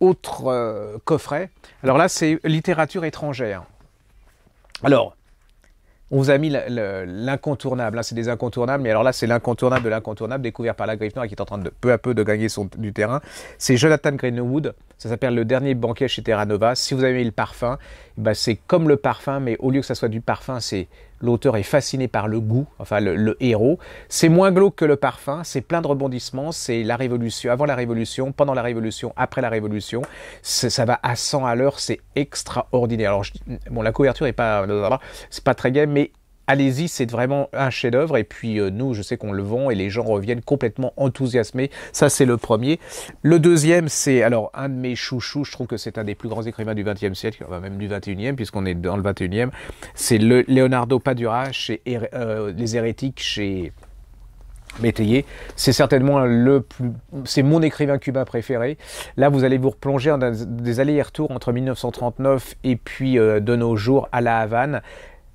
autre euh, coffret. Alors là, c'est littérature étrangère. Alors, on vous a mis l'incontournable, c'est des incontournables, mais alors là, c'est l'incontournable de l'incontournable découvert par la Noire, qui est en train de peu à peu de gagner son, du terrain. C'est Jonathan Greenwood, ça s'appelle le dernier banquet chez Terra Nova. Si vous avez le parfum, eh ben, c'est comme le parfum, mais au lieu que ça soit du parfum, c'est l'auteur est fasciné par le goût, enfin le, héros. C'est moins glauque que le parfum, c'est plein de rebondissements, c'est la révolution, avant la révolution, pendant la révolution, après la révolution. Ça va à 100 à l'heure, c'est extraordinaire. Alors, bon, la couverture n'est pas, c'est pas très gay, mais allez-y, c'est vraiment un chef-d'œuvre. Et puis euh, nous, je sais qu'on le vend et les gens reviennent complètement enthousiasmés. Ça, c'est le premier. Le deuxième, c'est alors un de mes chouchous. Je trouve que c'est un des plus grands écrivains du XXe siècle, même du XXIe, puisqu'on est dans le XXIe. C'est le Leonardo Padura chez euh, Les Hérétiques chez Métayer. C'est certainement le plus, c'est mon écrivain cubain préféré. Là, vous allez vous replonger dans des allers-retours entre 1939 et puis euh, de nos jours à La Havane.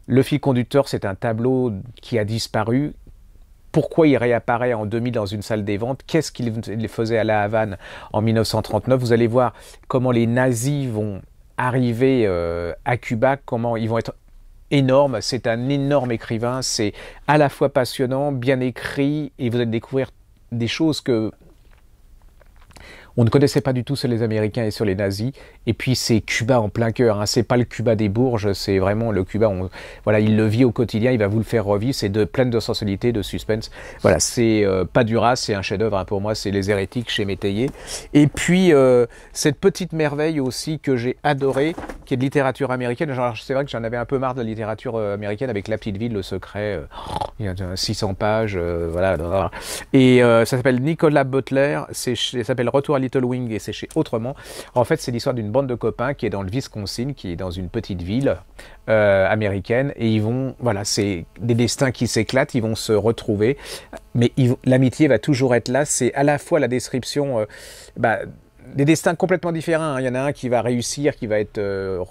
Le fil conducteur, c'est un tableau qui a disparu. Pourquoi il réapparaît en 2000 dans une salle des ventes Qu'est-ce qu'il faisait à La Havane en 1939 Vous allez voir comment les nazis vont arriver euh, à Cuba, comment ils vont être énormes. C'est un énorme écrivain, c'est à la fois passionnant, bien écrit, et vous allez découvrir des choses que on ne connaissait pas du tout sur les Américains et sur les nazis. Et puis c'est Cuba en plein cœur. Hein. C'est pas le Cuba des Bourges, c'est vraiment le Cuba. voilà, il le vit au quotidien, il va vous le faire revivre. C'est de pleine de sensualité, de suspense. Voilà, c'est euh, pas du ras, c'est un chef-d'œuvre hein, pour moi. C'est Les Hérétiques chez Métayer. Et puis euh, cette petite merveille aussi que j'ai adorée, qui est de littérature américaine. C'est vrai que j'en avais un peu marre de la littérature euh, américaine avec La Petite Ville, Le Secret. il y a 600 pages, voilà. Et ça s'appelle Nicolas Butler. Ça s'appelle Retour Little Wing est séché autrement. En fait, c'est l'histoire d'une bande de copains qui est dans le Wisconsin, qui est dans une petite ville euh, américaine, et ils vont, voilà, c'est des destins qui s'éclatent, ils vont se retrouver, mais l'amitié va toujours être là. C'est à la fois la description, euh, bah, des destins complètement différents. Hein. Il y en a un qui va réussir, qui va être euh,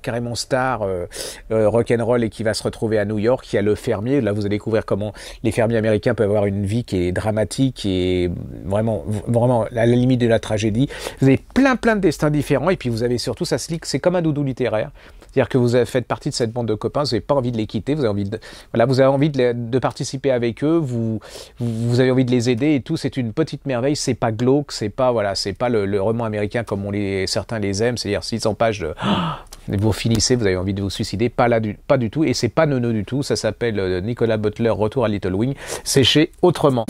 carrément star euh, euh, rock and roll et qui va se retrouver à New York. Il y a le fermier. Là, vous allez découvrir comment les fermiers américains peuvent avoir une vie qui est dramatique et vraiment, vraiment à la limite de la tragédie. Vous avez plein, plein de destins différents. Et puis, vous avez surtout, ça se lit, c'est comme un doudou littéraire. C'est-à-dire que vous faites partie de cette bande de copains. Vous n'avez pas envie de les quitter. Vous avez envie de, vous avez envie de, participer avec eux. Vous, avez envie de les aider et tout. C'est une petite merveille. C'est pas glauque. C'est pas, voilà, c'est pas le, roman américain comme on les, certains les aiment. C'est-à-dire 600 pages de, vous finissez, vous avez envie de vous suicider, pas du, pas du tout, et c'est pas nono du tout, ça s'appelle euh, Nicolas Butler, Retour à Little Wing, c'est Autrement.